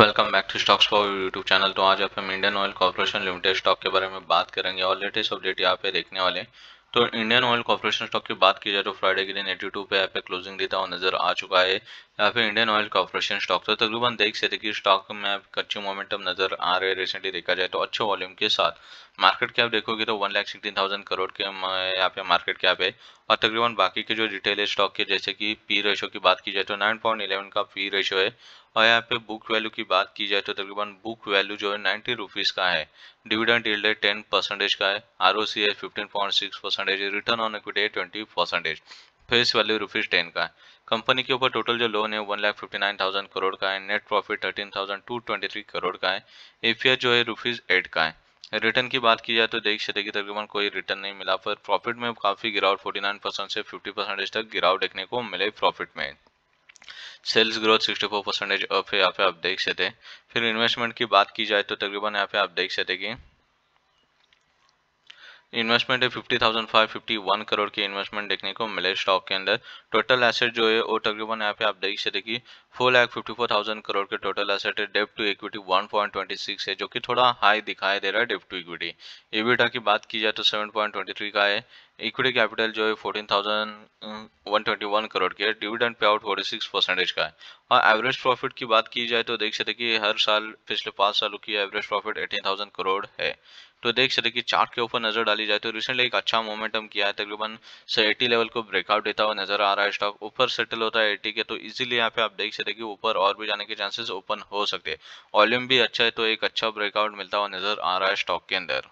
welcome back to stocks for YouTube channel तो आज आप हम Indian Oil Corporation Limited stock के बारे में बात करेंगे और लेटेस्ट अपडेट यहाँ पे देखने वाले तो इंडियन ऑयल कॉर्पोरेशन स्टॉक की बात की जाए तो फ्राइडे के दिन 82 पे यहाँ पे क्लोजिंग देता हुआ नजर आ चुका है या फिर इंडियन ऑयल कॉर्पोरेशन स्टॉक तो तकरीबन देख सकते कि स्टॉक में कच्चे मोमेंटम नजर आ रहे रिसेंटली देखा जाए तो अच्छे वॉल्यूम के साथ मार्केट कैप देखोगे तो one lakh sixteen thousand crore के यहाँ पे मार्केट कैप है और तकरीबन बाकी के जो रिटेल स्टॉक के जैसे कि पी रेशो की बात की जाए तो नाइन पॉइंट इलेवन का पी रेशो है और यहाँ पे बुक वैल्यू की बात की जाए तो तकरीबन बुक वैल्यू जो है नाइन्टी रुपीज़ का है डिविडेंड यील्ड है टेन परसेंटेज का है आर ओ सी है fifteen point six percentage return on equity है twenty percentage face value rupees ten का है कंपनी के ऊपर टोटल जो लोन है one lakh fifty nine thousand crore का है net profit thirteen thousand two twenty three crore का है एफियर जो है रुपीज़ एट का है रिटर्न की बात की जाए तो देख सकते की तकरीबन कोई रिटर्न नहीं मिला पर प्रॉफिट में काफ़ी गिरावट 49 परसेंट से फिफ्टी परसेंटेज तक गिरावट देखने को मिले प्रॉफिट में सेल्स ग्रोथ 64 परसेंटेज अप है यहाँ पे आप देख सकते फिर इन्वेस्टमेंट की बात की जाए तो तकरीबन यहाँ पे आप देख सकते कि इन्वेस्टमेंट है fifty thousand five fifty one crore के इन्वेस्टमेंट देखने को मिले स्टॉक के अंदर टोटल एसेट जो है वो तकरीबन यहाँ पे आप देख सकते कि four lakh fifty four thousand crore के टोटल एसेट है debt to equity one point twenty six है जो कि थोड़ा हाई दिखाई दे रहा है डेप टू इक्विटी ईबीटा की बात की जाए तो सेवन पॉइंट ट्वेंटी थ्री का है इक्विटी कैपिटल जो है fourteen thousand one twenty one crore के डिविडेंड पे आउट फोर्टी सिक्स परसेंटेज का है और एवरेज प्रॉफिट की बात की जाए तो देख सकते कि हर साल पिछले पाँच सालों की average profit eighteen thousand crore है तो देख सकते कि चार्ट के ऊपर नजर डाली जाए तो रिसेंटली एक अच्छा मोमेंटम किया है तकरीबन से एटी लेवल को ब्रेकआउट देता हुआ नजर आ रहा है स्टॉक ऊपर सेटल होता है एटी के तो इजिली यहाँ पे आप देख सकते कि ऊपर और भी जाने के चांसेस ओपन हो सकते हैं वॉल्यूम भी अच्छा है तो एक अच्छा ब्रेकआउट मिलता हुआ नजर आ रहा है स्टॉक के अंदर